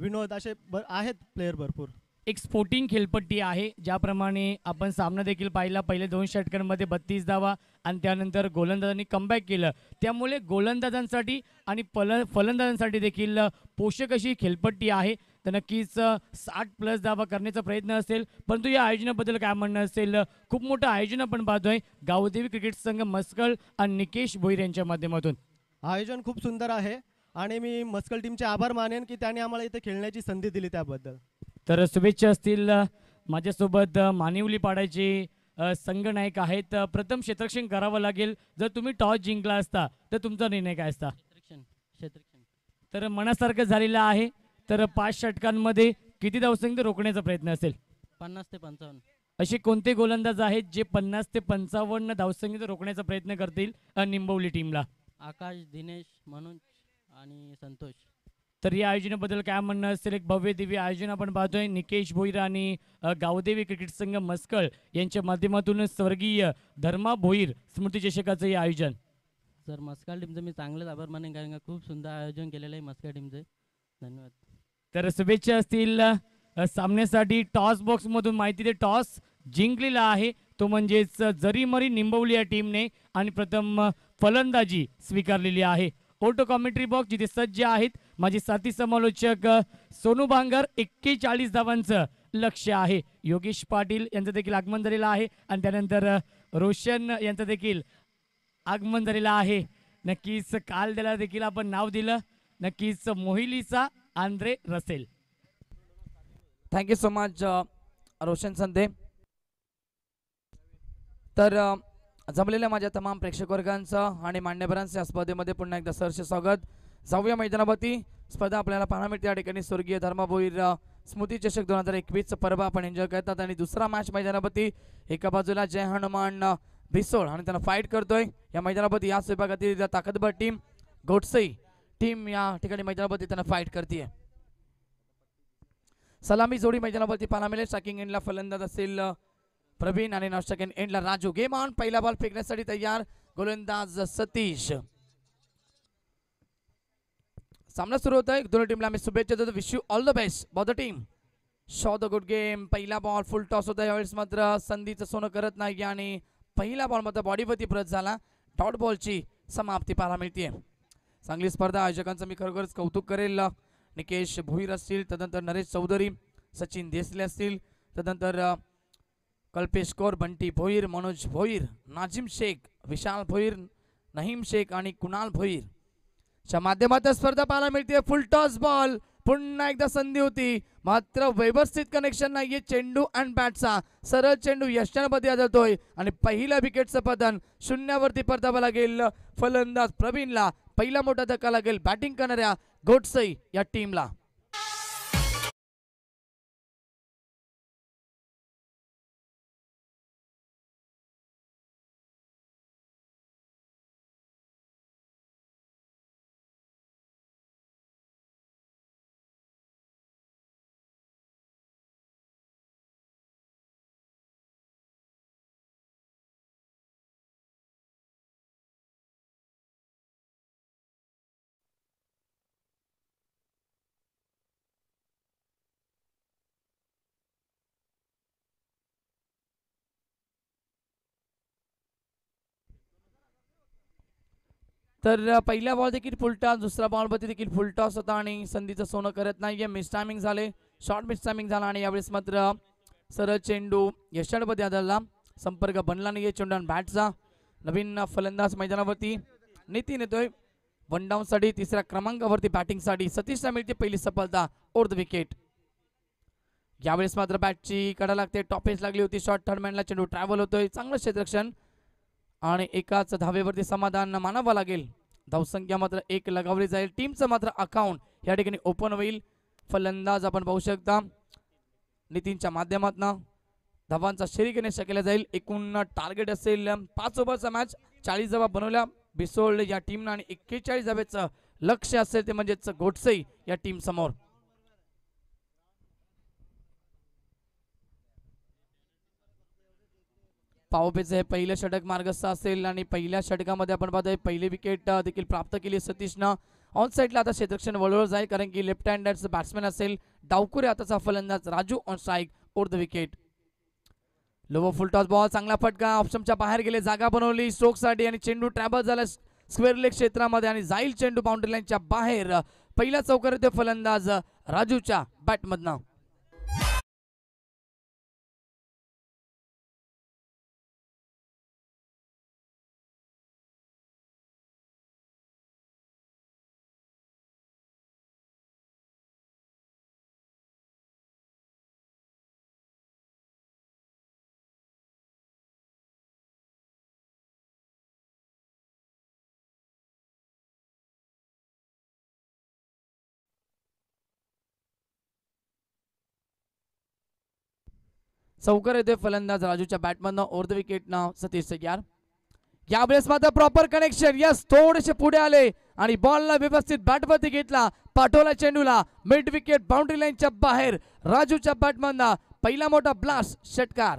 [SPEAKER 3] विनोद असे आहेत प्लेयर भरपूर एक स्पोर्टिंग खेळपट्टी आहे ज्याप्रमाणे आपण सामना देखील पाहिला पहिले दोन षटकांमध्ये बत्तीस धावा आणि त्यानंतर गोलंदाजांनी कमबॅक केलं त्यामुळे गोलंदाजांसाठी आणि फल फलंदाजांसाठी देखील पोषक अशी खेळपट्टी आहे तर नक्कीच साठ प्लस धावा करण्याचा प्रयत्न असेल परंतु या आयोजनाबद्दल काय म्हणणं असेल खूप मोठं आयोजन आपण पाहतोय गावदेवी क्रिकेट संघ मस्कळ आणि निकेश भोईर यांच्या माध्यमातून आयोजन खूप सुंदर आहे आणि
[SPEAKER 1] मी मस्कल टीमचे आभार मानेन की त्याने आम्हाला इथे खेळण्याची संधी दिली त्याबद्दल
[SPEAKER 3] तर शुभेच्छा असतील माझ्यासोबत मानिवली पाडायची संघनायक आहेत प्रथम क्षेत्रक्षण करावं लागेल जर तुम्ही टॉस जिंकला असता तर तुमचा निर्णय काय असता तर मनासारखं झालेलं आहे तर पाच षटकांमध्ये किती धावसंख्य रोखण्याचा प्रयत्न असेल पन्नास ते पंचावन्न असे कोणते गोलंदाज आहेत जे पन्नास ते पंचावन्न धावसंगीत रोखण्याचा प्रयत्न करतील निंबवली टीमला आकाश दिनेश मनोज आणि संतोष तर या आयोजनाबद्दल काय म्हणणं असेल एक भव्य दिव्य आयोजन आपण पाहतोय निकेश भोईर आणि गावदेवी क्रिकेट संघ मस्कळ यांच्या माध्यमातून स्वर्गीय धर्मा भोईर स्मृती चषकाचं हे आयोजन सर मस्काळ टीमचं मी चांगलंच आभार मानेन कारण का खूप सुंदर आयोजन केलेलं आहे मस्काळ टीमचं धन्यवाद तर शुभेच्छा असतील सामन्यासाठी टॉस बॉक्समधून माहिती दे टॉस जिंकलेला आहे तो म्हणजेच जरी मरी निंबवली या टीमने आणि प्रथम फलंदाजी स्वीकारलेली आहे फोटो कॉमेंट्री बॉक्स जिथे सज्ज आहेत माझे साथी समालोचक सोनू बांगर एक्केचाळीस धावांचं लक्ष आहे योगेश पाटील यांचं देखील आगमन झालेलं आहे आणि त्यानंतर रोशन यांचं देखील आगमन झालेलं आहे नक्कीच काल त्याला देखील आपण नाव दिलं
[SPEAKER 1] नक्कीच मोहिलीचा Andre Russell thank you so much Roshan Sande तर जमलेल्या माझ्या तमाम प्रेक्षक वर्गांचं आणि मान्यवरांचं या स्पर्धेमध्ये पुन्हा एकदा सहर्ष स्वागत जाऊया मैदानावरती स्पर्धा आपल्याला पाहायला मिळते या ठिकाणी स्वर्गीय धर्मभोईर स्मृती चषक दोन हजार एकवीसचं पर्व आपण एन्जॉय करतात आणि दुसरा मॅच मैदानावरती एका बाजूला जय हनुमान भिसोळ आणि त्यांना फाईट करतोय या मैदानावरती याच विभागातील ताकदभर टीम घोटसई टीम या ठिकाणी मैदानावरती त्यांना फाईट करते सलामी जोडी मैदानावरती पाहायला मिळेल शाकिंग इंडला फलंदाज असेल प्रवीण आणि नॉट सेकंड एंडला राजू गेम ऑन पहिला बॉल फेकण्यासाठी तयार गोलंदाज सतीश सामना सुरू होत आहे दोन्ही टीमला आम्ही शुभेच्छा देतो wish you all the best both the team show the good game पहिला बॉल फुल टॉस होता यावेळेस मात्र संधीचं सोनं करत नाही आणि पहिला बॉल मात्र बॉडीवरती प्रत झाला डॉट बॉलची समाप्ती पाहायला मिळते चांगली स्पर्धा आयोजकांचं मी खरोखरच कौतुक करेल निकेश भुईर असतील तदनंतर नरेश चौधरी सचिन देसले असतील तदनंतर कल्पेश कौर बंटी भोईर मनोज भोईर नाजिम शेख विशाल भोईर नहीम शेख आणि कुणाल भोईर च्या माध्यमात स्पर्धा पाहायला मिळते फुल टॉस बॉल पुन्हा एकदा संधी होती मात्र व्यवस्थित कनेक्शन नाहीये चेंडू अँड बॅटचा सरळ चेंडू यशांमध्ये आदळतोय आणि पहिल्या विकेटचं पतन शून्यावरती परतावं लागेल फलंदाज प्रवीणला पहिला मोठा धक्का लागेल बॅटिंग करणाऱ्या
[SPEAKER 2] गोटसई या टीमला
[SPEAKER 1] तर पहिल्या बॉल देखील फुलटॉस दुसऱ्या बॉलवरती देखील फुलटॉस होता आणि संधीचं सोनं करत नाही मिस टायमिंग झाले शॉर्ट मिस झाला आणि यावेळेस मात्र सर चेंडू यशाडमध्ये आदळला संपर्क बनला नाही आहे चेंडू आणि बॅटचा नवीन फलंदाज मैदानावरती नितीन येतोय वन डाऊनसाठी तिसऱ्या क्रमांकावरती बॅटिंगसाठी सतीशला मिळते पहिली सफलता द विकेट यावेळेस मात्र बॅटची कडा लागते टॉपेज लागली होती शॉर्ट थर्डमॅनला चेंडू ट्रॅव्हल होतोय चांगलं क्षेत्रक्षण आणि एकाच धावेवरती समाधान मानावं लागेल धावसंख्या मात्र एक लगावली जाईल टीमचं मात्र अकाउंट या ठिकाणी ओपन होईल फलंदाज आपण पाहू शकता नितीनच्या माध्यमातून धावांचा शेरी गणेश केला जाईल एकूण टार्गेट असेल पाच ओव्हरचा मॅच चाळीस धावा बनवल्या बिसोळले या टीमनं आणि एक्केचाळीस धावेचं लक्ष असेल ते म्हणजेच घोटसई या टीम समोर पावपेचं हे पहिलं षटक मार्गस्थ असेल आणि पहिल्या षटकामध्ये आपण पाहतोय पहिले विकेट देखील प्राप्त केली सतीशनं ऑन साईडला आता क्षेत्रक्षण वळवळ जाईल कारण की लेफ्ट हँडर्स बॅट्समॅन असेल डावकुरे आताचा फलंदाज Raju on strike or the wicket full full toss ball चांगला फटका ऑप्शनच्या बाहेर गेले जागा बनवली स्ट्रोकसाठी आणि चेंडू ट्रॅव्हल झाला स्क्वेअर लेग क्षेत्रामध्ये आणि जाईल चेंडू बाउंड्री लाईनच्या बाहेर
[SPEAKER 2] पहिला चौकार येतो फलंदाज राजूच्या बॅटमधनं
[SPEAKER 1] चौकर येथे फलंदाज राजूच्या बॅटमधनं ओव्हर द विकेट नाव सतीश या यावेळेस मात्र प्रॉपर कनेक्शन यस थोडेसे पुढे आले आणि बॉलला व्यवस्थित बॅटवरती घेतला पाठवला चेंडूला मिड विकेट बाउंड्री लाईनच्या बाहेर राजूच्या बॅटमधनं
[SPEAKER 2] पहिला मोठा ब्लास्ट षटकार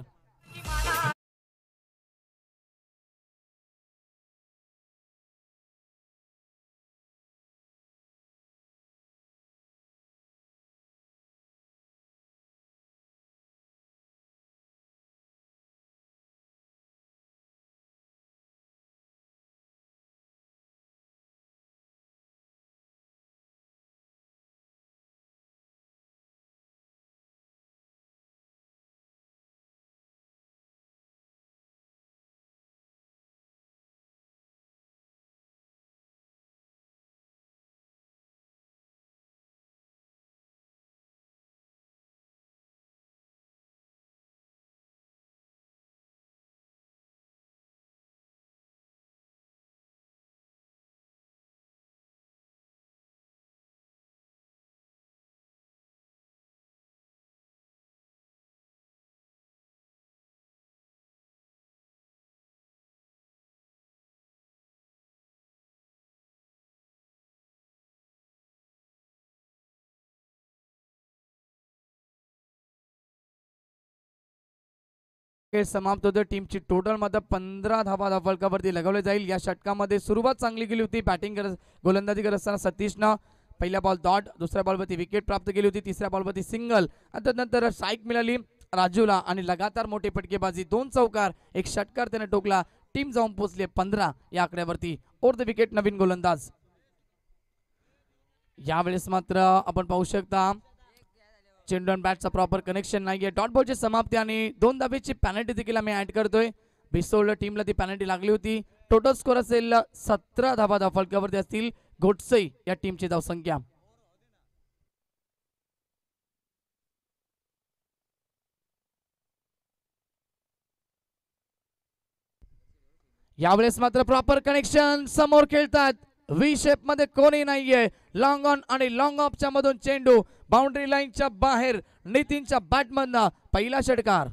[SPEAKER 2] खेळ समाप्त होतो टीमची टोटल मात्र पंधरा धावा
[SPEAKER 1] फलकावरती लगवले जाईल या षटकामध्ये सुरुवात चांगली केली होती बॅटिंग करत गोलंदाजी करत असताना सतीशनं पहिल्या बॉल डॉट दुसऱ्या बॉलवरती विकेट प्राप्त केली होती तिसऱ्या बॉलवरती सिंगल त्यानंतर साईक मिळाली राजूला आणि लगातार मोठी फटकेबाजी दोन चौकार एक षटकार त्याने टोकला टीम जाऊन पोचली पंधरा या आकड्यावरती ओर द विकेट नवीन गोलंदाज यावेळेस मात्र आपण पाहू शकता चेंडू प्रॉपर कनेक्शन नाही आहे डॉट बॉलची समाप्ती आणि दोन धाब्याची पॅनल्टी देखील आम्ही ॲड करतोय भिसोल्ड टीमला ती पॅनल्टी लागली होती टोटल स्कोर असेल सतरा धाबा धाफलक्यावरती असतील घोटसई या टीमची धावसंख्या यावेळेस मात्र प्रॉपर कनेक्शन समोर खेळतात व्ही मध्ये कोणी नाहीये लॉंग ऑन आणि लॉंग च्या मधून चेंडू बाउंड्री लाईनच्या बाहेर नितीनच्या बॅटमधनं
[SPEAKER 2] पहिला षटकार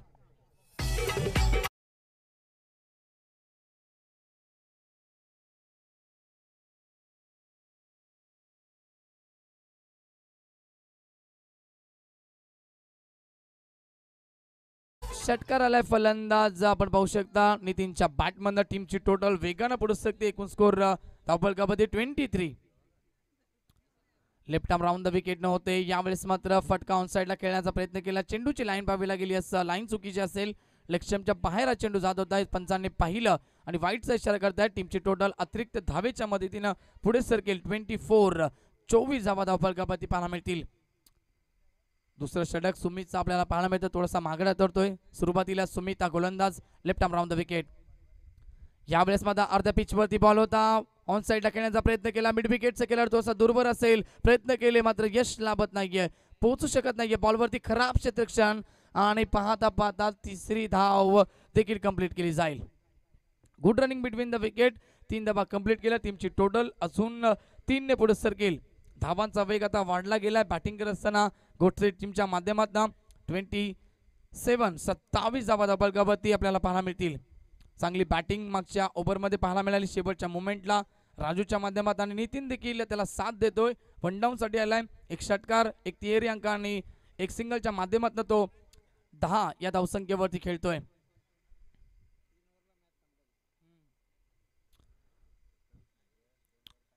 [SPEAKER 2] षटकार आलाय फलंदाज आपण पाहू शकता नितीनच्या बॅटमधनं टीमची
[SPEAKER 1] टोटल वेगानं पुढू शकते एकूण स्कोर धावपल कबड्डी twenty three left arm round the wicket नव्हते यावेळेस मात्र फटका ऑन साईडला खेळण्याचा प्रयत्न केला चेंडूची लाईन पाहावी गेली असं लाईन चुकीची असेल लक्ष्यमच्या बाहेर चेंडू जात होता पंचांनी पाहिलं आणि वाईटचा इशारा करताय टीमची टोटल अतिरिक्त धावेच्या मदतीनं पुढे सरकेल ट्वेंटी फोर चोवीस धावा धावफलकापती पाहायला मिळतील दुसरं षटक सुमितचा आपल्याला पाहायला मिळतं थोडासा मागडा तरतोय सुरुवातीला सुमिता गोलंदाज left arm round the wicket यावेळेस माझा अर्ध्या पिचवरती बॉल होता ऑन साईडला खेळण्याचा प्रयत्न केला मिड विकेटचा केला तो असा दूरवर असेल प्रयत्न केले मात्र यश लाभत नाहीये पोहोचू शकत नाहीये बॉलवरती खराब क्षेत्रक्षण आणि पाहता पाहता तिसरी धाव देखील कंप्लीट केली जाईल good running between the wicket तीन धावा कंप्लीट केल्या टीमची टोटल अजून तीनने पुढे सरकेल धावांचा वेग आता वाढला गेला बॅटिंग करत असताना गोठरे टीमच्या माध्यमातून ट्वेंटी सेवन सत्तावीस धावा धाबलगावरती आपल्याला पाहायला मिळतील चांगली बॅटिंग मागच्या ओव्हरमध्ये पाहायला मिळाली शेवटच्या मुवमेंटला राजूच्या माध्यमात आणि नितीन देखील त्याला साथ देतोय वन साठी आलाय एक षटकार एक तिहेरी अंक आणि एक सिंगलच्या माध्यमातून तो दहा या धावसंख्येवरती खेळतोय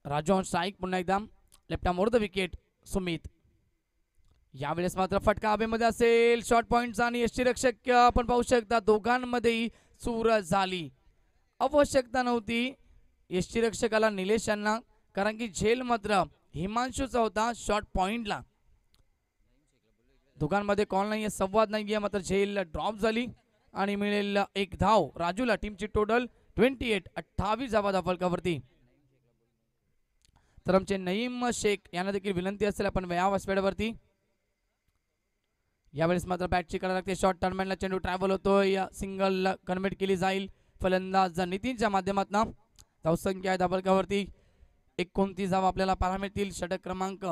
[SPEAKER 1] राजू साईक पुन्हा एकदा ओर द विकेट सुमित यावेळेस मात्र फटका हवेमध्ये असेल शॉर्ट पॉईंटचा आणि यष्टीरक्षक आपण पाहू शकता दोघांमध्येही चूर झाली आवश्यकता नव्हती यष्टीरक्षकाला निलेश यांना कारण की झेल मात्र हिमांशूचा होता शॉर्ट पॉइंटला दुकानमध्ये कॉल नाही आहे संवाद नाही आहे मात्र झेल ड्रॉप झाली आणि मिळेल एक धाव राजूला टीमची टोटल ट्वेंटी एट अठ्ठावीस धावा धाफलकावरती तर आमचे नईम शेख यांना देखील विनंती असेल आपण व्यायाम यावेळेस मात्र बॅटची करायला लागते शॉर्ट टर्नमेंटला चेंडू ट्रॅव्हल होतो या सिंगल कन्व्हर्ट केली जाईल फलंदाज नितीनच्या माध्यमात धावसंख्या धाबलकावरती एकोणतीस धाव आपल्याला पाहायला मिळतील षटक क्रमांक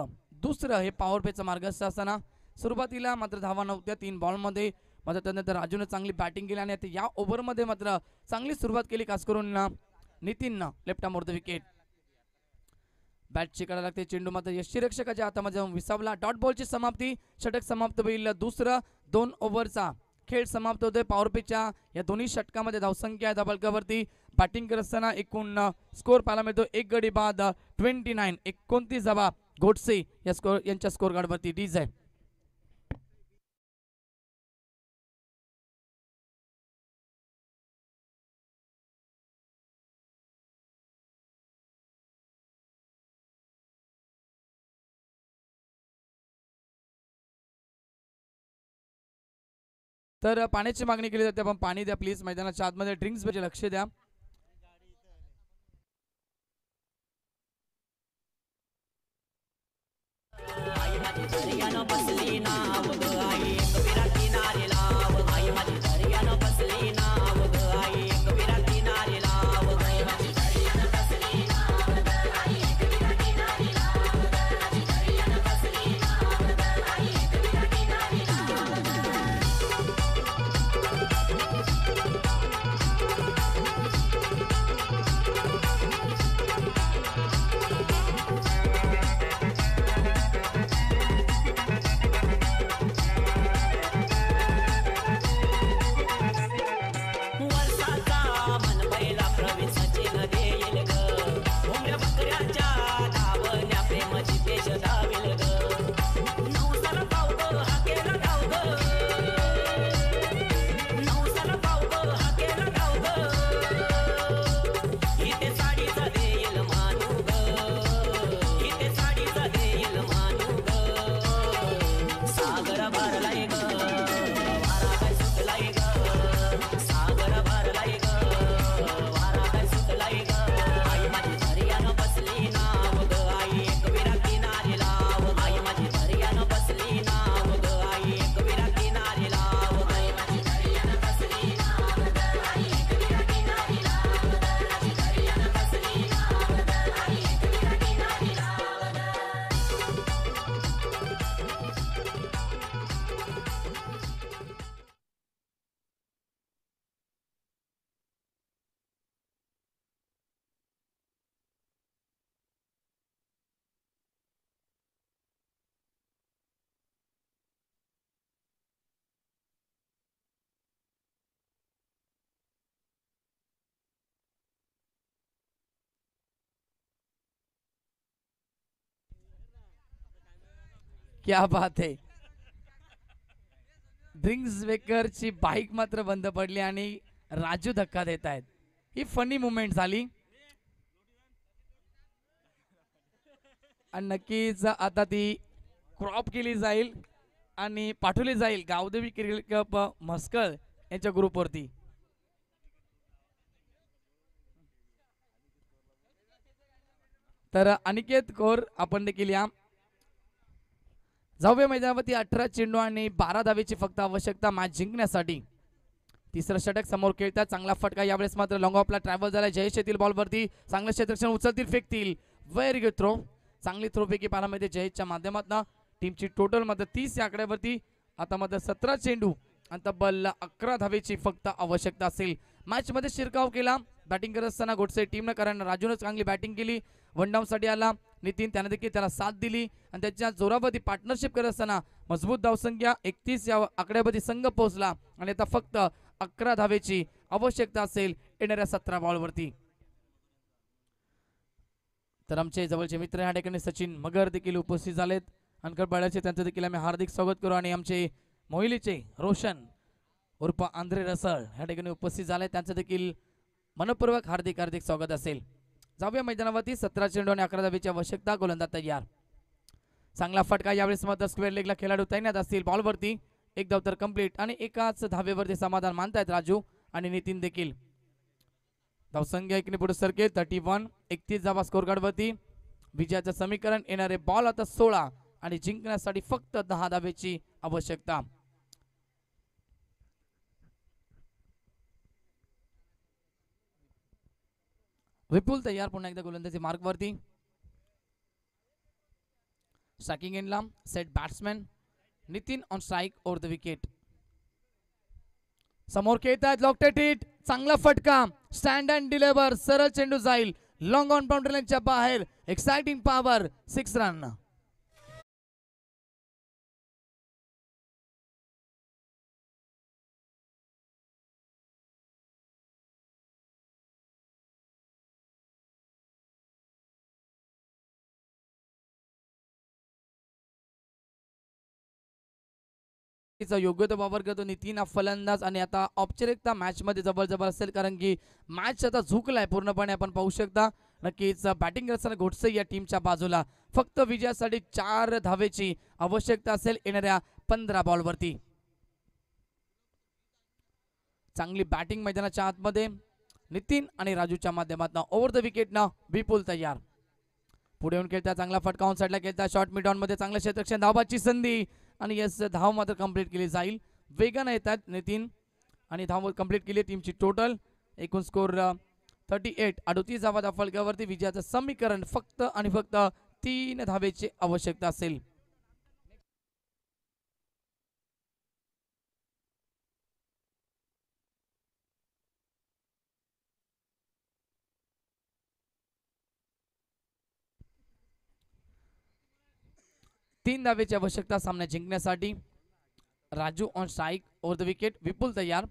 [SPEAKER 1] दुसरं हे पॉवर मार्ग मार्गस्थ असताना सुरुवातीला मात्र धावा नव्हत्या तीन बॉलमध्ये मात्र त्यानंतर राजूने चांगली बॅटिंग केली आणि आता या ओव्हरमध्ये मात्र चांगली सुरुवात केली खास करून नितीननं द विकेट बॅट शिकायला लागते चेंडू मात्र यष्टीरक्षकाच्या हातामध्ये जाऊन विसावला डॉट बॉलची समाप्ती षटक समाप्त होईल दुसरा दोन ओव्हरचा खेळ समाप्त होतोय पॉवर या दोन्ही षटकामध्ये धावसंख्या धावलकावरती बॅटिंग करत असताना एकूण स्कोर पाहायला मिळतो एक गडी बाद ट्वेंटी नाईन एकोणतीस धावा घोटसे
[SPEAKER 2] या स्कोर यांच्या स्कोर कार्डवरती डीज आहे तर पाण्याची मागणी केली जाते आपण पाणी द्या प्लीज मैदानाच्या आतमध्ये ड्रिंक्स म्हणजे लक्ष द्या
[SPEAKER 1] क्या बात है ड्रिंक्स वेकरची बाईक मात्र बंद पडली आणि राजू धक्का देत आहेत ही फनी मुवमेंट झाली आणि नक्कीच आता ती क्रॉप केली जाईल आणि पाठवली जाईल गावदेवी क्रिकेट क्लब म्हस्कळ यांच्या ग्रुपवरती तर अनिकेत कोर आपण देखील या जाऊया मैदानावरती अठरा चेंडू आणि बारा धावेची फक्त आवश्यकता मॅच जिंकण्यासाठी तिसरं षटक समोर खेळतात चांगला फटका यावेळेस मात्र लॉंग ऑफला ट्रॅव्हल झाला जयेश येतील बॉलवरती चांगलं क्षेत्रक्षण उचलतील फेकतील व्हेरी गुड थ्रो चांगली थ्रो थ्रोपैकी पाहायला जयेशच्या माध्यमातून टीमची टोटल मात्र तीस या आकड्यावरती आता मात्र सतरा चेंडू आणि तब्बल अकरा धावेची फक्त आवश्यकता असेल मॅचमध्ये शिरकाव केला बॅटिंग करत असताना गोडसे टीमनं कारण राजूनच चांगली बॅटिंग केली वन साठी आला नितीन त्याने देखील त्याला साथ दिली आणि त्याच्या जोरावरती पार्टनरशिप करत असताना मजबूत धावसंख्या एकतीस या आकड्यामध्ये संघ पोहोचला आणि आता फक्त अकरा धावेची आवश्यकता असेल येणाऱ्या सतरा बॉलवरती तर आमचे जवळचे मित्र या ठिकाणी सचिन मगर देखील उपस्थित झालेत बाळाचे त्यांचं देखील आम्ही हार्दिक स्वागत करू आणि आमचे मोहिलीचे रोशन उर्फ आंध्रे रसळ या ठिकाणी उपस्थित झाले त्यांचं देखील मनपूर्वक हार्दिक हार्दिक स्वागत असेल जाऊया मैदानावरती सतरा चेंडू आणि अकरा धाबीची आवश्यकता गोलंदाज तयार चांगला फटका यावेळेस मात्र स्क्वेअर लेगला खेळाडू तैनात असतील बॉलवरती एक धाव तर कम्प्लीट आणि एकाच धावेवरती समाधान मानतायत राजू आणि नितीन देखील धावसंख्या एकने पुढे सरके थर्टी वन एकतीस धावा कार्डवरती विजयाचं समीकरण येणारे बॉल आता सोळा आणि जिंकण्यासाठी फक्त दहा धावेची आवश्यकता विपुल तयार पुन्हा एकदा गोलंदाजी मार्कवरती striking end set batsman Nitin on strike or the wicket समोर खेळतात लॉकटेटीट चांगला फटका स्टँड अँड डिलेवर सरळ
[SPEAKER 2] चेंडू जाईल लॉंग ऑन बाउंड्री लाईनच्या बाहेर एक्साइटिंग पॉवर सिक्स रन तिचा योग्य तो वापर करतो आणि
[SPEAKER 1] फलंदाज आणि आता औपचारिकता मॅचमध्ये जबरजबर असेल कारण की मॅच आता झुकलाय पूर्णपणे आपण पाहू शकता नक्कीच बॅटिंग करत घोटसे या टीमच्या बाजूला फक्त विजयासाठी चार धावेची आवश्यकता असेल येणाऱ्या पंधरा बॉलवरती चांगली बॅटिंग मैदानाच्या आतमध्ये नितीन आणि राजूच्या माध्यमातून ओव्हर द विकेट ना विपुल तयार पुढे येऊन खेळता चांगला फटकाउन साईडला खेळता शॉर्ट मध्ये चांगल्या क्षेत्रक्षण धावाची संधी आणि यस धाव मात्र कंप्लीट केली जाईल वेगानं येतात नितीन आणि धाव कंप्लीट केली टीमची टोटल एकूण स्कोर थर्टी एट अडोतीस धावाच्या फलकावरती विजयाचं समीकरण फक्त आणि फक्त तीन धावेची आवश्यकता असेल तीन धावेची आवश्यकता सामना जिंकण्यासाठी Raju on strike over the wicket Vipul तयार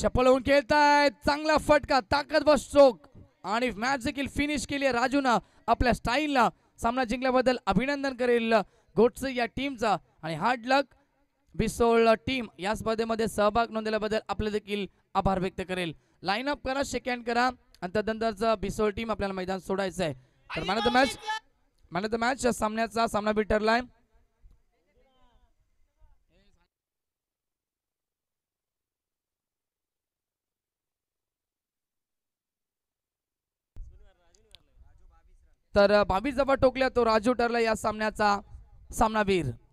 [SPEAKER 1] शपल होऊन खेळतायत चांगला फटका ताकद स्ट्रोक आणि मॅच देखील फिनिश केली राजूनं आपल्या स्टाईलला सामना जिंकल्याबद्दल अभिनंदन करेल गोटसे या टीमचा आणि हार्ड लक बिसोळ टीम या स्पर्धेमध्ये सहभाग नोंदवल्याबद्दल आपले देखील आभार व्यक्त करेल लाईन अप करा शेक करा आणि तदनंतरचं बिसोळ टीम आपल्याला मैदान सोडायचं आहे तर man of the match man of the match सामन्याचा सामना बी ठरलाय तर बावीस जबा टोकल्या तो राजू ठरला या सामन्याचा सामनावीर